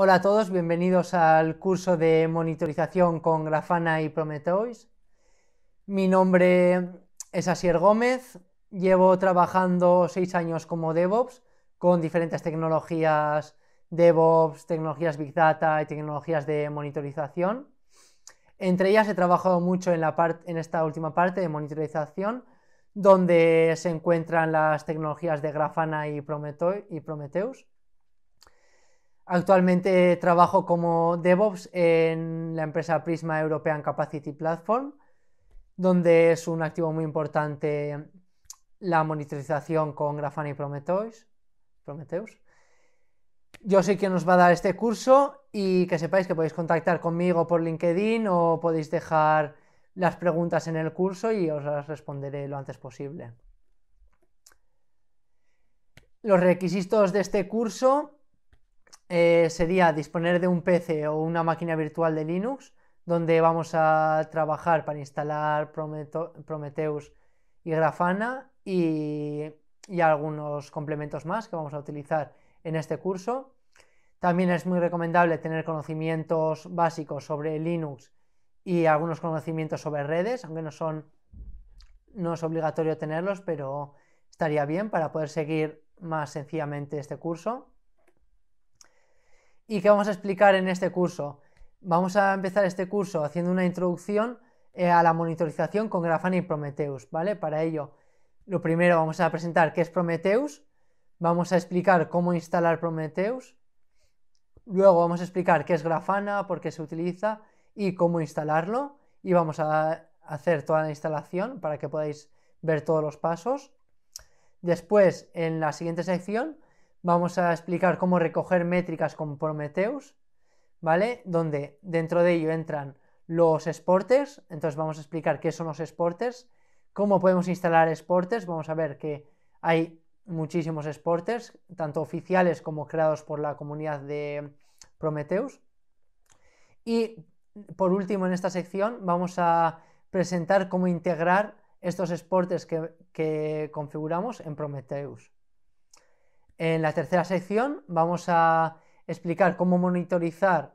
Hola a todos, bienvenidos al curso de monitorización con Grafana y Prometheus. Mi nombre es Asier Gómez, llevo trabajando seis años como DevOps con diferentes tecnologías DevOps, tecnologías Big Data y tecnologías de monitorización. Entre ellas he trabajado mucho en, esta última parte de monitorización, donde se encuentran las tecnologías de Grafana y, y Prometheus Actualmente trabajo como DevOps en la empresa Prisma European Capacity Platform, donde es un activo muy importante la monitorización con Grafana y Prometheus. Prometheus. Yo soy quien os va a dar este curso y que sepáis que podéis contactar conmigo por LinkedIn o podéis dejar las preguntas en el curso y os las responderé lo antes posible. Los requisitos de este curso eh, sería disponer de un PC o una máquina virtual de Linux donde vamos a trabajar para instalar Prometheus y Grafana y, y, algunos complementos más que vamos a utilizar en este curso. También es muy recomendable tener conocimientos básicos sobre Linux y algunos conocimientos sobre redes, aunque no son no es obligatorio tenerlos, pero estaría bien para poder seguir más sencillamente este curso y qué vamos a explicar en este curso. Vamos a empezar este curso haciendo una introducción eh, a la monitorización con Grafana y Prometheus, ¿vale? Para ello, lo primero vamos a presentar qué es Prometheus, vamos a explicar cómo instalar Prometheus, luego vamos a explicar qué es Grafana, por qué se utiliza y cómo instalarlo, y vamos a hacer toda la instalación para que podáis ver todos los pasos. Después, en la siguiente sección, vamos a explicar cómo recoger métricas con Prometheus, ¿vale? Donde dentro de ello entran los exporters, entonces vamos a explicar qué son los exporters, cómo podemos instalar exporters, vamos a ver que hay muchísimos exporters, tanto oficiales como creados por la comunidad de Prometheus. Y por último, en esta sección vamos a presentar cómo integrar estos exporters que, que configuramos en Prometheus. En la tercera sección vamos a explicar cómo monitorizar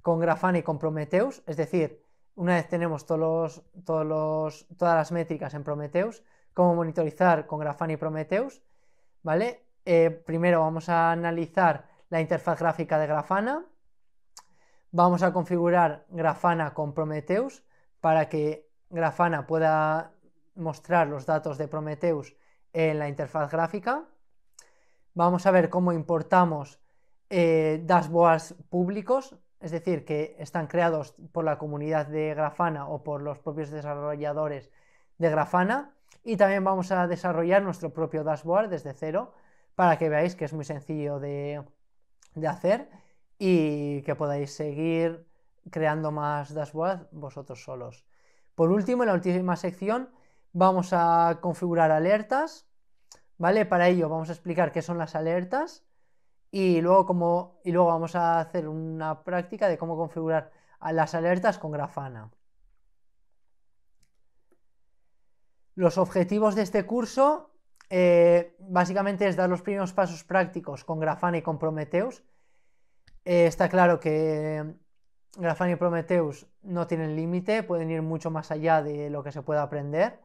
con Grafana y con Prometheus, es decir, una vez tenemos todos todas las métricas en Prometheus, cómo monitorizar con Grafana y Prometheus, ¿vale? Eh, primero vamos a analizar la interfaz gráfica de Grafana, vamos a configurar Grafana con Prometheus para que Grafana pueda mostrar los datos de Prometheus en la interfaz gráfica vamos a ver cómo importamos eh, dashboards públicos, es decir, que están creados por la comunidad de Grafana o por los propios desarrolladores de Grafana. Y también vamos a desarrollar nuestro propio dashboard desde cero para que veáis que es muy sencillo de, de hacer y que podáis seguir creando más dashboards vosotros solos. Por último, en la última sección, vamos a configurar alertas ¿vale? Para ello vamos a explicar qué son las alertas y luego, y luego vamos a hacer una práctica de cómo configurar las alertas con Grafana. Los objetivos de este curso eh, básicamente es dar los primeros pasos prácticos con Grafana y con Prometheus. Eh, está claro que Grafana y Prometheus no tienen límite, pueden ir mucho más allá de lo que se pueda aprender,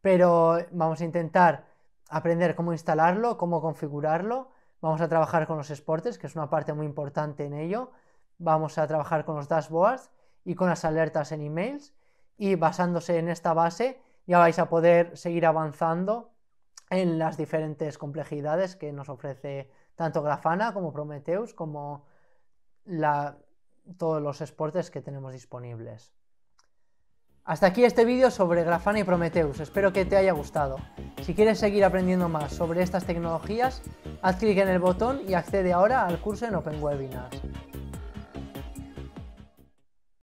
pero vamos a intentar aprender cómo instalarlo, cómo configurarlo. Vamos a trabajar con los exportes, que es una parte muy importante en ello. Vamos a trabajar con los dashboards y con las alertas en emails. Y basándose en esta base, ya vais a poder seguir avanzando en las diferentes complejidades que nos ofrece tanto Grafana como Prometheus, como todos los exportes que tenemos disponibles. Hasta aquí este vídeo sobre Grafana y Prometheus, espero que te haya gustado. Si quieres seguir aprendiendo más sobre estas tecnologías, haz clic en el botón y accede ahora al curso en OpenWebinars.